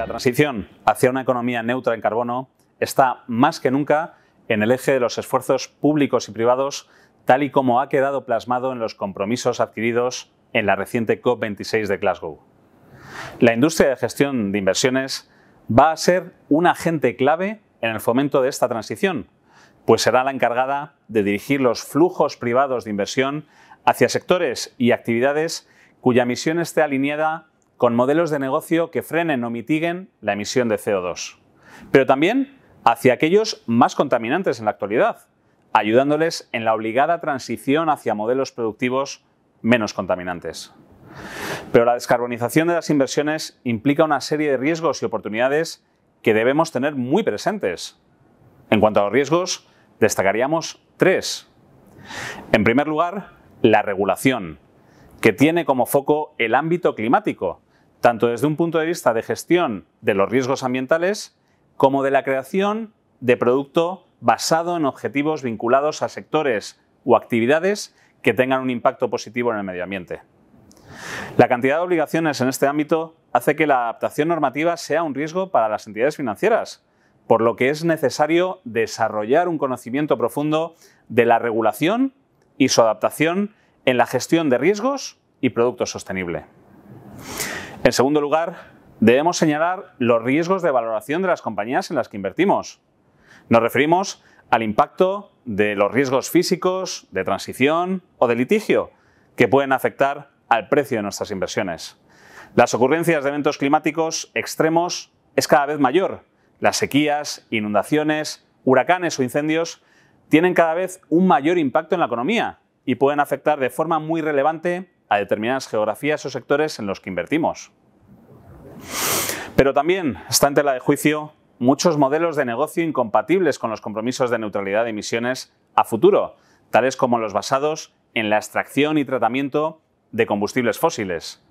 La transición hacia una economía neutra en carbono está más que nunca en el eje de los esfuerzos públicos y privados, tal y como ha quedado plasmado en los compromisos adquiridos en la reciente COP26 de Glasgow. La industria de gestión de inversiones va a ser un agente clave en el fomento de esta transición, pues será la encargada de dirigir los flujos privados de inversión hacia sectores y actividades cuya misión esté alineada con modelos de negocio que frenen o mitiguen la emisión de CO2, pero también hacia aquellos más contaminantes en la actualidad, ayudándoles en la obligada transición hacia modelos productivos menos contaminantes. Pero la descarbonización de las inversiones implica una serie de riesgos y oportunidades que debemos tener muy presentes. En cuanto a los riesgos, destacaríamos tres. En primer lugar, la regulación, que tiene como foco el ámbito climático, tanto desde un punto de vista de gestión de los riesgos ambientales como de la creación de producto basado en objetivos vinculados a sectores o actividades que tengan un impacto positivo en el medio ambiente. La cantidad de obligaciones en este ámbito hace que la adaptación normativa sea un riesgo para las entidades financieras, por lo que es necesario desarrollar un conocimiento profundo de la regulación y su adaptación en la gestión de riesgos y productos sostenible. En segundo lugar, debemos señalar los riesgos de valoración de las compañías en las que invertimos. Nos referimos al impacto de los riesgos físicos, de transición o de litigio que pueden afectar al precio de nuestras inversiones. Las ocurrencias de eventos climáticos extremos es cada vez mayor. Las sequías, inundaciones, huracanes o incendios tienen cada vez un mayor impacto en la economía y pueden afectar de forma muy relevante a determinadas geografías o sectores en los que invertimos. Pero también está en tela de juicio muchos modelos de negocio incompatibles con los compromisos de neutralidad de emisiones a futuro, tales como los basados en la extracción y tratamiento de combustibles fósiles,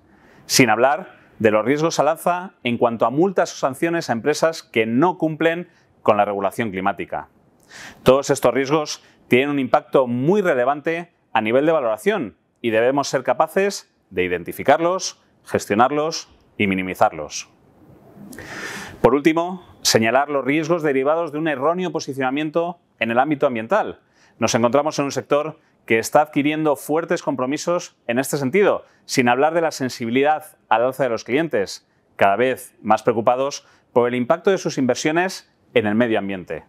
sin hablar de los riesgos al alza en cuanto a multas o sanciones a empresas que no cumplen con la regulación climática. Todos estos riesgos tienen un impacto muy relevante a nivel de valoración y debemos ser capaces de identificarlos, gestionarlos y minimizarlos. Por último, señalar los riesgos derivados de un erróneo posicionamiento en el ámbito ambiental. Nos encontramos en un sector que está adquiriendo fuertes compromisos en este sentido, sin hablar de la sensibilidad al alza de los clientes, cada vez más preocupados por el impacto de sus inversiones en el medio ambiente.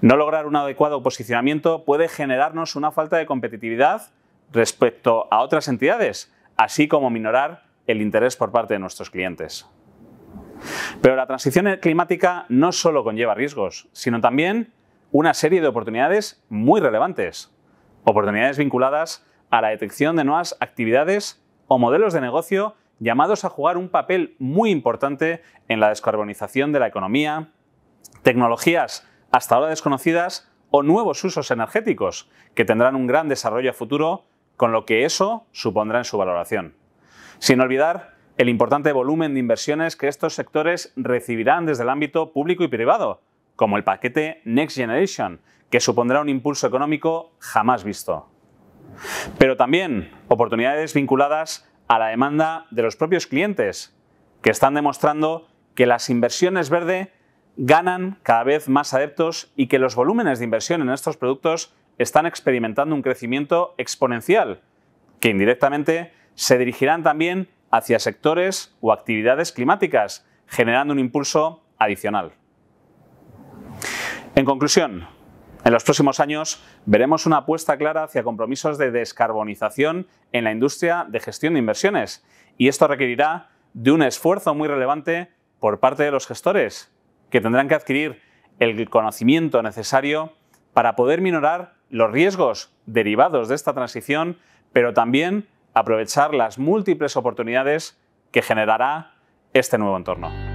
No lograr un adecuado posicionamiento puede generarnos una falta de competitividad respecto a otras entidades, así como minorar el interés por parte de nuestros clientes. Pero la transición climática no solo conlleva riesgos, sino también una serie de oportunidades muy relevantes. Oportunidades vinculadas a la detección de nuevas actividades o modelos de negocio llamados a jugar un papel muy importante en la descarbonización de la economía, tecnologías hasta ahora desconocidas o nuevos usos energéticos que tendrán un gran desarrollo futuro con lo que eso supondrá en su valoración. Sin olvidar el importante volumen de inversiones que estos sectores recibirán desde el ámbito público y privado, como el paquete Next Generation, que supondrá un impulso económico jamás visto. Pero también oportunidades vinculadas a la demanda de los propios clientes, que están demostrando que las inversiones verde ganan cada vez más adeptos y que los volúmenes de inversión en estos productos están experimentando un crecimiento exponencial, que indirectamente se dirigirán también hacia sectores o actividades climáticas, generando un impulso adicional. En conclusión, en los próximos años veremos una apuesta clara hacia compromisos de descarbonización en la industria de gestión de inversiones y esto requerirá de un esfuerzo muy relevante por parte de los gestores, que tendrán que adquirir el conocimiento necesario para poder minorar los riesgos derivados de esta transición, pero también aprovechar las múltiples oportunidades que generará este nuevo entorno.